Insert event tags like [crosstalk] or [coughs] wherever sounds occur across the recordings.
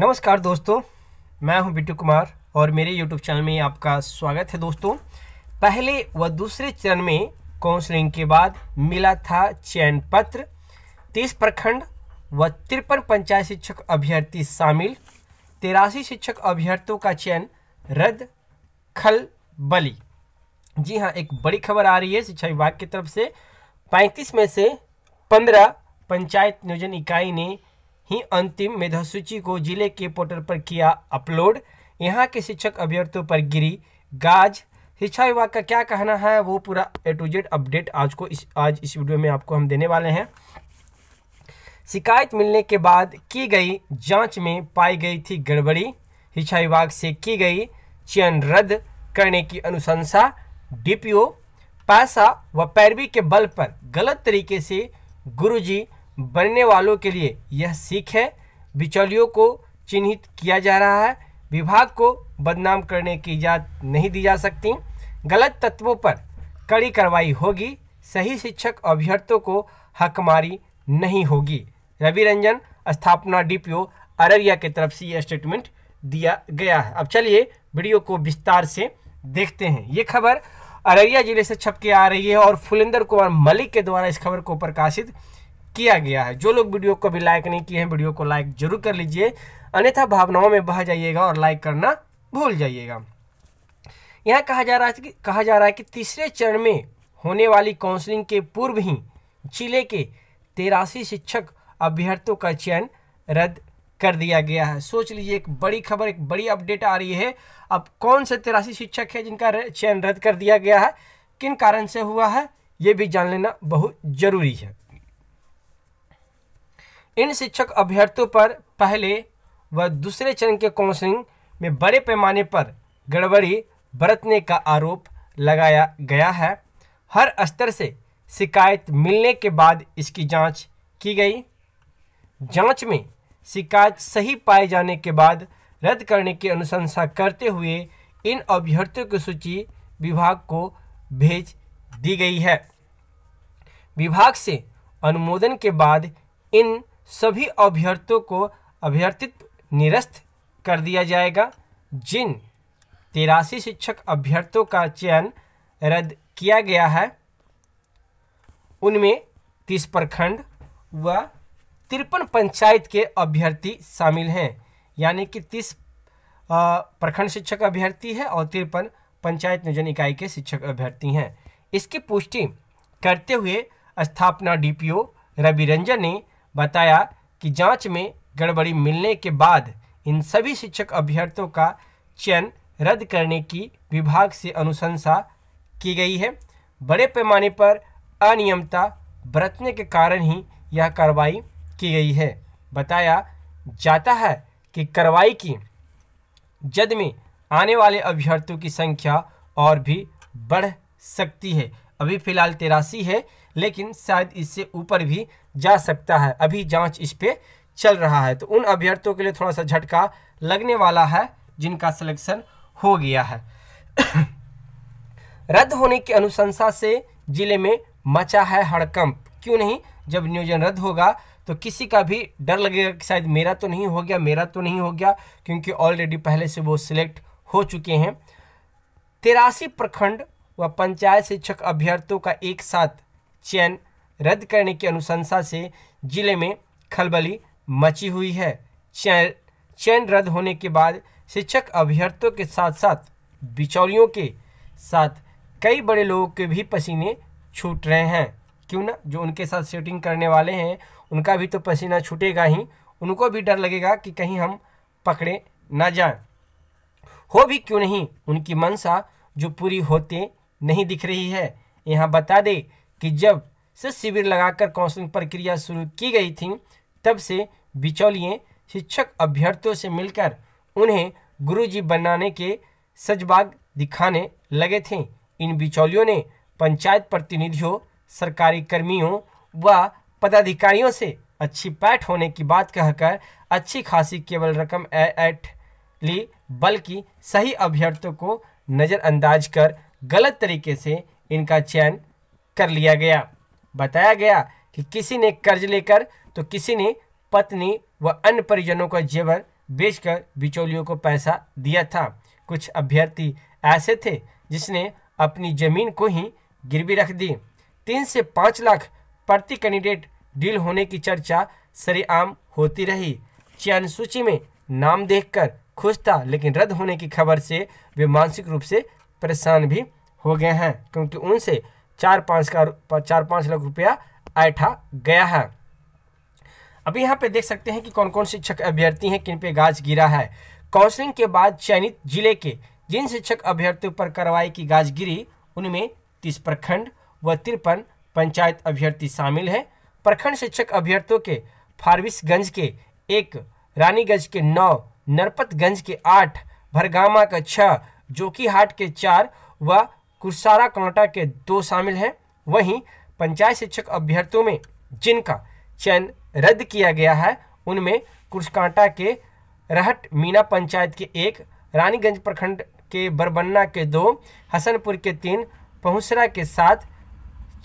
नमस्कार दोस्तों मैं हूं बिट्टू कुमार और मेरे यूट्यूब चैनल में आपका स्वागत है दोस्तों पहले व दूसरे चरण में काउंसलिंग के बाद मिला था चयन पत्र तीस प्रखंड व तिरपन पंचायत शिक्षक अभ्यर्थी शामिल तिरासी शिक्षक अभ्यर्थियों का चयन रद्द खल बली जी हाँ एक बड़ी खबर आ रही है शिक्षा विभाग की तरफ से पैंतीस में से पंद्रह पंचायत नियोजन इकाई ने ही अंतिम मेधासूची को जिले के पोर्टल पर किया अपलोड यहाँ के शिक्षक अभ्यर्थियों पर गिरी गाज शिक्षा विभाग का क्या कहना है वो पूरा ए टू जेड अपडेट आज को इस आज इस वीडियो में आपको हम देने वाले हैं शिकायत मिलने के बाद की गई जांच में पाई गई थी गड़बड़ी शिक्षा विभाग से की गई चयन रद्द करने की अनुशंसा डीपीओ पैसा व पैरवी के बल पर गलत तरीके से गुरुजी बनने वालों के लिए यह सीख है बिचौलियों को चिन्हित किया जा रहा है विभाग को बदनाम करने की इजाज़त नहीं दी जा सकती गलत तत्वों पर कड़ी कार्रवाई होगी सही शिक्षक अभ्यर्थियों को हकमारी नहीं होगी रवि रंजन स्थापना डीपीओ अररिया की तरफ से यह स्टेटमेंट दिया गया है अब चलिए वीडियो को विस्तार से देखते हैं ये खबर अररिया जिले से छपके आ रही है और फुलेंदर कुमार मलिक के द्वारा इस खबर को प्रकाशित किया गया है जो लोग वीडियो को अभी लाइक नहीं किए हैं वीडियो को लाइक जरूर कर लीजिए अन्यथा भावनाओं में बह जाइएगा और लाइक करना भूल जाइएगा यहाँ कहा जा रहा है कहा जा रहा है कि तीसरे चरण में होने वाली काउंसलिंग के पूर्व ही जिले के तेरासी शिक्षक अभ्यर्थियों का चयन रद्द कर दिया गया है सोच लीजिए एक बड़ी खबर एक बड़ी अपडेट आ रही है अब कौन से तेरासी शिक्षक है जिनका चयन रद्द कर दिया गया है किन कारण से हुआ है ये भी जान लेना बहुत ज़रूरी है इन शिक्षक अभ्यर्थियों पर पहले व दूसरे चरण के काउंसलिंग में बड़े पैमाने पर गड़बड़ी बरतने का आरोप लगाया गया है हर स्तर से शिकायत मिलने के बाद इसकी जांच की गई जांच में शिकायत सही पाए जाने के बाद रद्द करने की अनुशंसा करते हुए इन अभ्यर्थियों की सूची विभाग को भेज दी गई है विभाग से अनुमोदन के बाद इन सभी अभ्यर्थियों को अभ्यर्थित निरस्त कर दिया जाएगा जिन तिरासी शिक्षक अभ्यर्थियों का चयन रद्द किया गया है उनमें तीस प्रखंड व तिरपन पंचायत के अभ्यर्थी शामिल हैं यानी कि तीस प्रखंड शिक्षक अभ्यर्थी है और तिरपन पंचायत नियोजन इकाई के शिक्षक अभ्यर्थी हैं इसकी पुष्टि करते हुए स्थापना डीपीओ रवि रंजन ने बताया कि जांच में गड़बड़ी मिलने के बाद इन सभी शिक्षक अभ्यर्थियों का चयन रद्द करने की विभाग से अनुशंसा की गई है बड़े पैमाने पर अनियमता बरतने के कारण ही यह कार्रवाई की गई है बताया जाता है कि कार्रवाई की जद में आने वाले अभ्यर्थियों की संख्या और भी बढ़ सकती है अभी फिलहाल तेरासी है लेकिन शायद इससे ऊपर भी जा सकता है अभी जांच इस पर चल रहा है तो उन अभ्यर्थियों के लिए थोड़ा सा झटका लगने वाला है जिनका सिलेक्शन हो गया है [coughs] रद्द होने की अनुशंसा से जिले में मचा है हड़कंप क्यों नहीं जब नियोजन रद्द होगा तो किसी का भी डर लगेगा कि शायद मेरा तो नहीं हो गया मेरा तो नहीं हो गया क्योंकि ऑलरेडी पहले से वो सिलेक्ट हो चुके हैं तिरासी प्रखंड व पंचायत शिक्षक अभ्यर्थियों का एक साथ चयन रद्द करने की अनुशंसा से जिले में खलबली मची हुई है चयन रद्द होने के बाद शिक्षक अभ्यर्थियों के साथ साथ बिचौलियों के साथ कई बड़े लोगों के भी पसीने छूट रहे हैं क्यों ना जो उनके साथ शूटिंग करने वाले हैं उनका भी तो पसीना छूटेगा ही उनको भी डर लगेगा कि कहीं हम पकड़े ना जाए हो भी क्यों नहीं उनकी मनसा जो पूरी होते नहीं दिख रही है यहाँ बता दे कि जब से शिविर लगाकर काउंसलिंग प्रक्रिया शुरू की गई थी तब से बिचौलिए शिक्षक अभ्यर्थियों से मिलकर उन्हें गुरुजी बनाने के सजबाग दिखाने लगे थे इन बिचौलियों ने पंचायत प्रतिनिधियों सरकारी कर्मियों व पदाधिकारियों से अच्छी पैठ होने की बात कहकर अच्छी खासी केवल रकम एट ली बल्कि सही अभ्यर्थियों को नज़रअंदाज कर गलत तरीके से इनका चयन कर लिया गया बताया गया कि किसी ने कर्ज लेकर तो किसी ने पत्नी व अन्य परिजनों का जेवर बेचकर बिचौलियों को पैसा दिया था कुछ अभ्यर्थी ऐसे थे जिसने अपनी जमीन को ही गिरवी रख दी तीन से पाँच लाख प्रति कैंडिडेट डील होने की चर्चा सरेआम होती रही चयन सूची में नाम देखकर खुश था लेकिन रद्द होने की खबर से वे मानसिक रूप से परेशान भी हो गए हैं क्योंकि उनसे चार पांच का चार पांच लाख रुपया ऐठा गया है अभी यहाँ पे देख सकते हैं कि कौन कौन शिक्षक अभ्यर्थी हैं किन पे गाज गिरा है काउंसलिंग के बाद चयनित जिले के जिन शिक्षक अभ्यर्थियों पर कार्रवाई की गाज गिरी उनमें तीस प्रखंड व तिरपन पंचायत अभ्यर्थी शामिल हैं प्रखंड शिक्षक अभ्यर्थियों के फारविसगंज के एक रानीगंज के नौ नरपतगंज के आठ भरगामा का छः जोकीहाट के चार व कुरसारा कांटा के दो शामिल हैं वहीं पंचायत शिक्षक अभ्यर्थियों में जिनका चयन रद्द किया गया है उनमें कुरसकांटा के रहट मीना पंचायत के एक रानीगंज प्रखंड के बरबन्ना के दो हसनपुर के तीन पहुसरा के सात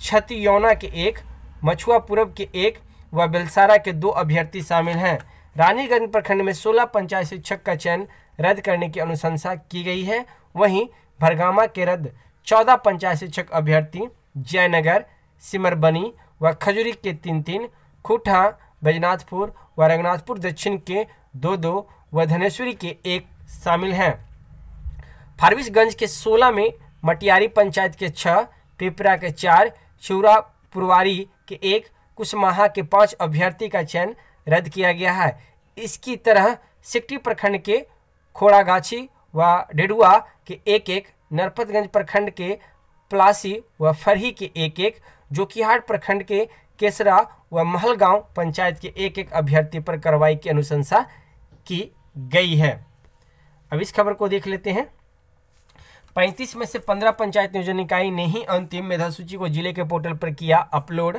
छतियौना के एक मछुआ पूर्व के एक व बेलसारा के दो अभ्यर्थी शामिल हैं रानीगंज प्रखंड में 16 पंचायत शिक्षक का चयन रद्द करने की अनुशंसा की गई है वहीं भरगामा के रद्द चौदह पंचायत शिक्षक अभ्यर्थी जयनगर सिमरबनी व खजुरी के तीन तीन खूठा बैजनाथपुर व रंगनाथपुर दक्षिण के दो दो व धनेश्वरी के एक शामिल हैं फारबिसगंज के सोलह में मटियारी पंचायत के छः पिपरा के चार शिवरा पुरवारी के एक कुशमाहा के पाँच अभ्यर्थी का चयन रद्द किया गया है इसकी तरह सिकटी प्रखंड के खोड़ागाछी व डेडुआ के एक एक नरपतगंज प्रखंड के प्लासी व फरही के एक एक जोकिहाट प्रखंड के केसरा व महलगांव पंचायत के एक एक अभ्यर्थी पर कार्रवाई की अनुशंसा की गई है अब इस खबर को देख लेते हैं पैंतीस में से पंद्रह पंचायत नियोजन इकाई ने ही अंतिम मेधा सूची को जिले के पोर्टल पर किया अपलोड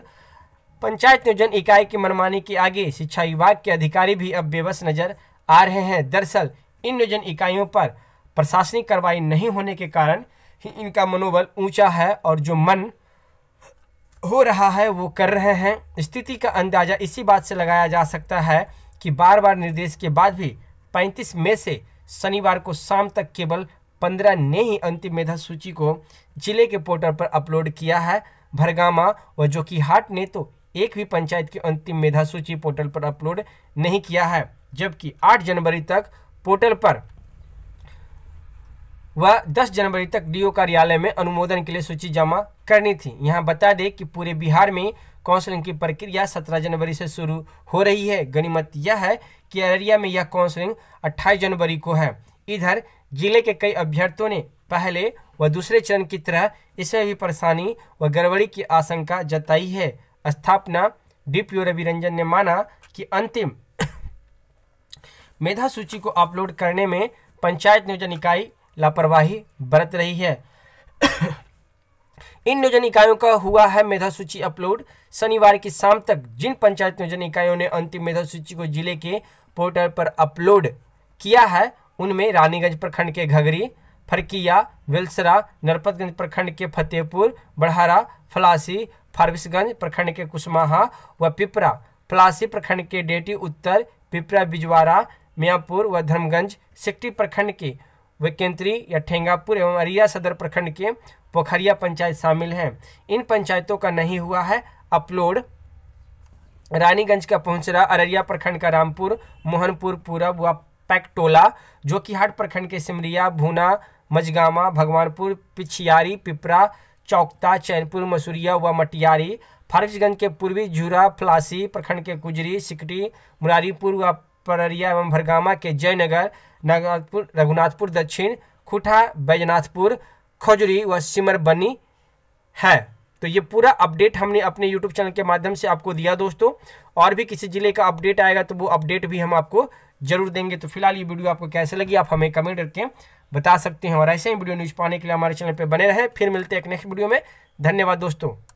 पंचायत नियोजन इकाई की मनमानी के आगे शिक्षा विभाग के अधिकारी भी अब बेबस नजर आ रहे हैं दरअसल इन नियोजन इकाइयों पर प्रशासनिक कार्रवाई नहीं होने के कारण ही इनका मनोबल ऊंचा है और जो मन हो रहा है वो कर रहे हैं स्थिति का अंदाज़ा इसी बात से लगाया जा सकता है कि बार बार निर्देश के बाद भी 35 मई से शनिवार को शाम तक केवल 15 ने ही अंतिम मेधा सूची को जिले के पोर्टल पर अपलोड किया है भरगामा व जोकीहाट ने तो एक भी पंचायत की अंतिम मेधा सूची पोर्टल पर अपलोड नहीं किया है जबकि 8 जनवरी तक पोर्टल पर वह 10 जनवरी तक डीओ कार्यालय में अनुमोदन के लिए सूची जमा करनी थी यहां बता दें कि पूरे बिहार में काउंसलिंग की प्रक्रिया 17 जनवरी से शुरू हो रही है गनीमत यह है कि अररिया में यह काउंसलिंग 28 जनवरी को है इधर जिले के कई अभ्यर्थियों ने पहले व दूसरे चरण की तरह इसमें भी परेशानी व गड़बड़ी की आशंका जताई है स्थापना डीपीओ रवि रंजन ने माना कि अंतिम [coughs] मेधा सूची को अपलोड करने में पंचायत नियोजन इकाई लापरवाही बरत रही है [coughs] इन नियोजन इकाइयों का हुआ है मेधा सूची अपलोड शनिवार की शाम तक जिन पंचायत नियोजन इकाइयों ने अंतिम मेधा सूची को जिले के पोर्टल पर अपलोड किया है उनमें रानीगंज प्रखंड के घघरी फरकिया वेलसरा नरपतगंज प्रखंड के फतेहपुर बड़हरा फलासी फारबिसगंज प्रखंड के कुशमाहा व पिपरा फलासी प्रखंड के डेटी उत्तर पिपरा बिजवारा मियापुर व धर्मगंज सिक्टी प्रखंड के वे केंद्री या ठेंगापुर एवं अरिया सदर प्रखंड के पोखरिया पंचायत शामिल हैं इन पंचायतों का नहीं हुआ है अपलोड रानीगंज का पहुंचरा अररिया प्रखंड का रामपुर मोहनपुर पूरब व पैकटोला हाट प्रखंड के सिमरिया भूना मजगामा भगवानपुर पिछियारी पिपरा चौकता चैनपुर मसूरिया व मटियारी फारबिसगंज के पूर्वी झूरा फलासी प्रखंड के कुजरी सिकटी मुरारीपुर व पररिया एवं भरगामा के जयनगर नगनाथपुर रघुनाथपुर दक्षिण खुटा बैजनाथपुर खजुरी व सिमरबनी है तो ये पूरा अपडेट हमने अपने यूट्यूब चैनल के माध्यम से आपको दिया दोस्तों और भी किसी जिले का अपडेट आएगा तो वो अपडेट भी हम आपको जरूर देंगे तो फिलहाल ये वीडियो आपको कैसे लगी आप हमें कमेंट करके बता सकते हैं और ऐसे ही वीडियो न्यूज़ पाने के लिए हमारे चैनल पर बने रहे फिर मिलते हैं एक नेक्स्ट वीडियो में धन्यवाद दोस्तों